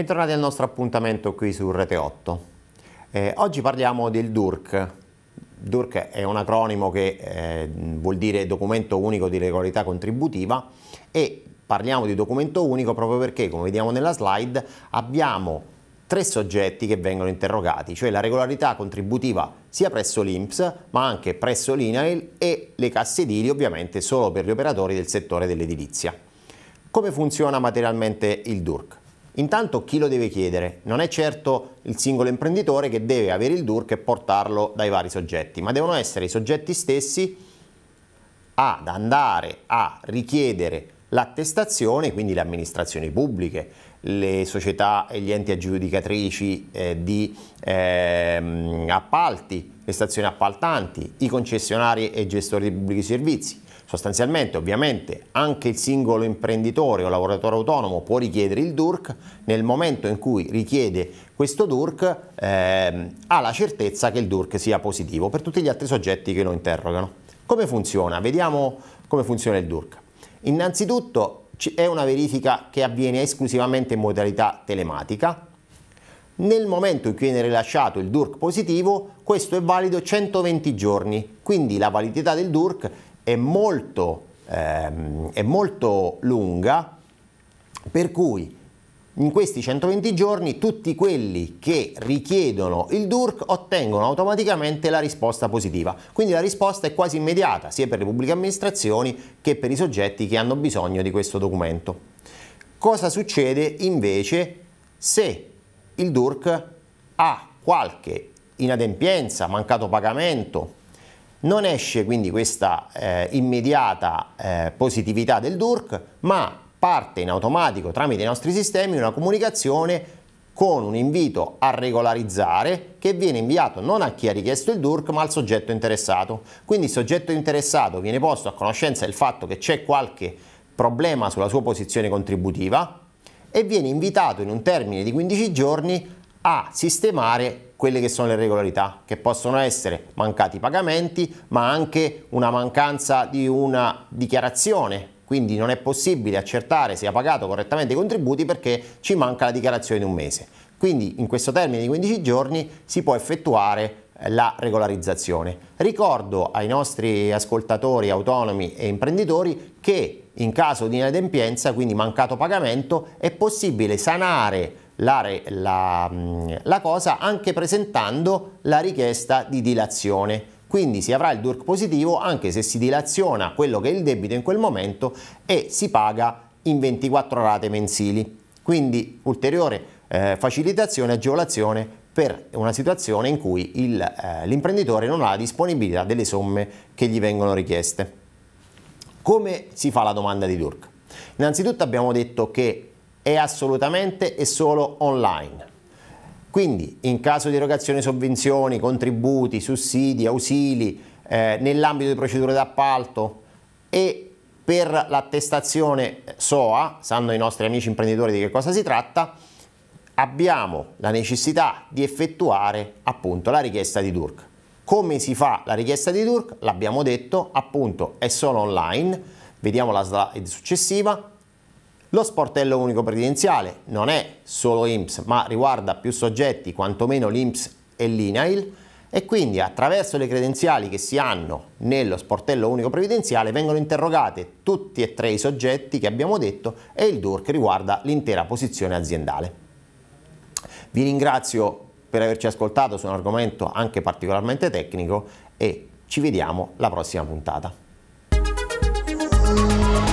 Bentornati al nostro appuntamento qui su Rete 8. Eh, oggi parliamo del DURC. DURC è un acronimo che eh, vuol dire Documento Unico di Regolarità Contributiva e parliamo di documento unico proprio perché, come vediamo nella slide, abbiamo tre soggetti che vengono interrogati, cioè la regolarità contributiva sia presso l'INPS ma anche presso l'INAIL e le casse edili ovviamente solo per gli operatori del settore dell'edilizia. Come funziona materialmente il DURC? Intanto chi lo deve chiedere? Non è certo il singolo imprenditore che deve avere il DURC e portarlo dai vari soggetti, ma devono essere i soggetti stessi ad andare a richiedere l'attestazione, quindi le amministrazioni pubbliche, le società e gli enti aggiudicatrici eh, di eh, appalti, le stazioni appaltanti, i concessionari e gestori di pubblici servizi. Sostanzialmente, ovviamente, anche il singolo imprenditore o lavoratore autonomo può richiedere il DURC, nel momento in cui richiede questo DURC eh, ha la certezza che il DURC sia positivo per tutti gli altri soggetti che lo interrogano. Come funziona? Vediamo come funziona il DURC. Innanzitutto è una verifica che avviene esclusivamente in modalità telematica. Nel momento in cui viene rilasciato il DURC positivo, questo è valido 120 giorni, quindi la validità del DURC è molto, ehm, è molto lunga, per cui in questi 120 giorni tutti quelli che richiedono il DURC ottengono automaticamente la risposta positiva. Quindi la risposta è quasi immediata sia per le pubbliche amministrazioni che per i soggetti che hanno bisogno di questo documento. Cosa succede invece se il DURC ha qualche inadempienza, mancato pagamento non esce quindi questa eh, immediata eh, positività del DURC, ma parte in automatico tramite i nostri sistemi una comunicazione con un invito a regolarizzare che viene inviato non a chi ha richiesto il DURC ma al soggetto interessato. Quindi il soggetto interessato viene posto a conoscenza del fatto che c'è qualche problema sulla sua posizione contributiva e viene invitato in un termine di 15 giorni a sistemare quelle che sono le regolarità, che possono essere mancati pagamenti, ma anche una mancanza di una dichiarazione. Quindi non è possibile accertare se ha pagato correttamente i contributi perché ci manca la dichiarazione di un mese. Quindi in questo termine di 15 giorni si può effettuare eh, la regolarizzazione. Ricordo ai nostri ascoltatori autonomi e imprenditori che in caso di inadempienza, quindi mancato pagamento, è possibile sanare la, la, mm, la cosa anche presentando la richiesta di dilazione quindi si avrà il DURC positivo anche se si dilaziona quello che è il debito in quel momento e si paga in 24 rate mensili. Quindi ulteriore eh, facilitazione e agevolazione per una situazione in cui eh, l'imprenditore eh, non ha la disponibilità delle somme che gli vengono richieste. Come si fa la domanda di DURC? Innanzitutto abbiamo detto che è assolutamente e solo online. Quindi in caso di erogazione sovvenzioni, contributi, sussidi, ausili eh, nell'ambito di procedure d'appalto e per l'attestazione SOA, sanno i nostri amici imprenditori di che cosa si tratta, abbiamo la necessità di effettuare appunto la richiesta di DURC. Come si fa la richiesta di DURC? L'abbiamo detto, appunto è solo online, vediamo la slide successiva, lo sportello unico previdenziale non è solo IMSS, ma riguarda più soggetti, quantomeno l'IMSS e l'INAIL, e quindi attraverso le credenziali che si hanno nello sportello unico previdenziale vengono interrogate tutti e tre i soggetti che abbiamo detto e il DUR che riguarda l'intera posizione aziendale. Vi ringrazio per averci ascoltato su un argomento anche particolarmente tecnico e ci vediamo la prossima puntata.